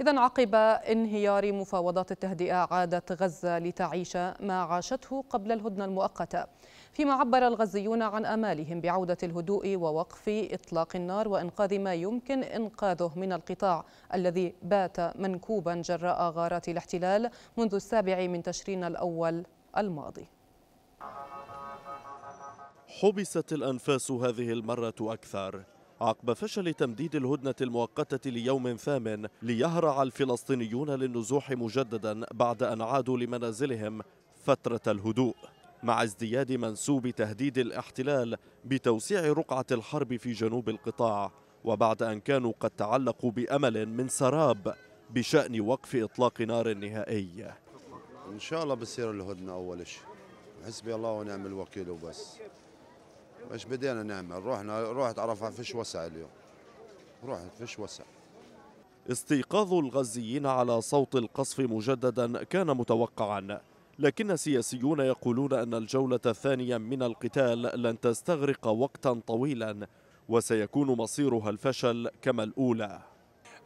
إذا عقب انهيار مفاوضات التهدئة عادت غزة لتعيش ما عاشته قبل الهدنة المؤقتة فيما عبر الغزيون عن آمالهم بعودة الهدوء ووقف إطلاق النار وإنقاذ ما يمكن إنقاذه من القطاع الذي بات منكوبا جراء غارات الاحتلال منذ السابع من تشرين الأول الماضي حبست الأنفاس هذه المرة أكثر عقب فشل تمديد الهدنة المؤقتة ليوم ثامن ليهرع الفلسطينيون للنزوح مجددا بعد أن عادوا لمنازلهم فترة الهدوء مع ازدياد منسوب تهديد الاحتلال بتوسيع رقعة الحرب في جنوب القطاع وبعد أن كانوا قد تعلقوا بأمل من سراب بشأن وقف إطلاق نار نهائي إن شاء الله بصير الهدنة أول شيء حسبي الله ونعم الوكيل وبس ايش بدينا نعمل رحنا رحت عرفها فيش وسع اليوم رحت فيش وسع استيقاظ الغزيين على صوت القصف مجددا كان متوقعا لكن سياسيون يقولون أن الجولة الثانية من القتال لن تستغرق وقتا طويلا وسيكون مصيرها الفشل كما الأولى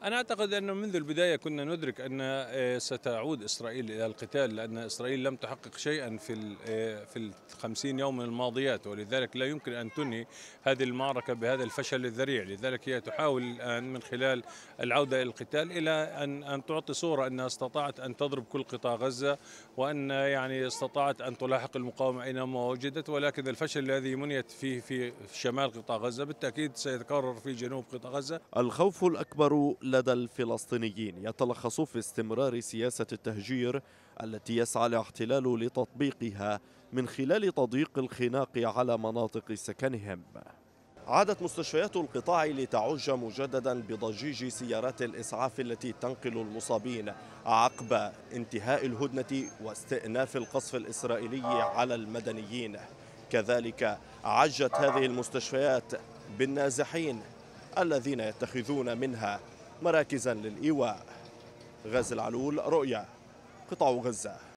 أنا أعتقد أنه منذ البداية كنا ندرك أن آه، ستعود إسرائيل إلى القتال لأن إسرائيل لم تحقق شيئا في آه، في الخمسين يوم الماضيات ولذلك لا يمكن أن تنهي هذه المعركة بهذا الفشل الذريع لذلك هي تحاول الآن من خلال العودة إلى القتال إلى أن أن تعطي صورة أنها استطاعت أن تضرب كل قطاع غزة وأن يعني استطاعت أن تلاحق المقاومة أينما وجدت ولكن الفشل الذي منيت فيه في شمال قطاع غزة بالتأكيد سيتكرر في جنوب قطاع غزة الخوف الأكبر لدى الفلسطينيين يتلخص في استمرار سياسة التهجير التي يسعى الاحتلال لتطبيقها من خلال تضييق الخناق على مناطق سكنهم عادت مستشفيات القطاع لتعج مجددا بضجيج سيارات الإسعاف التي تنقل المصابين عقب انتهاء الهدنة واستئناف القصف الإسرائيلي على المدنيين كذلك عجت هذه المستشفيات بالنازحين الذين يتخذون منها مراكزا للإيواء غاز العلول رؤية قطاع غزة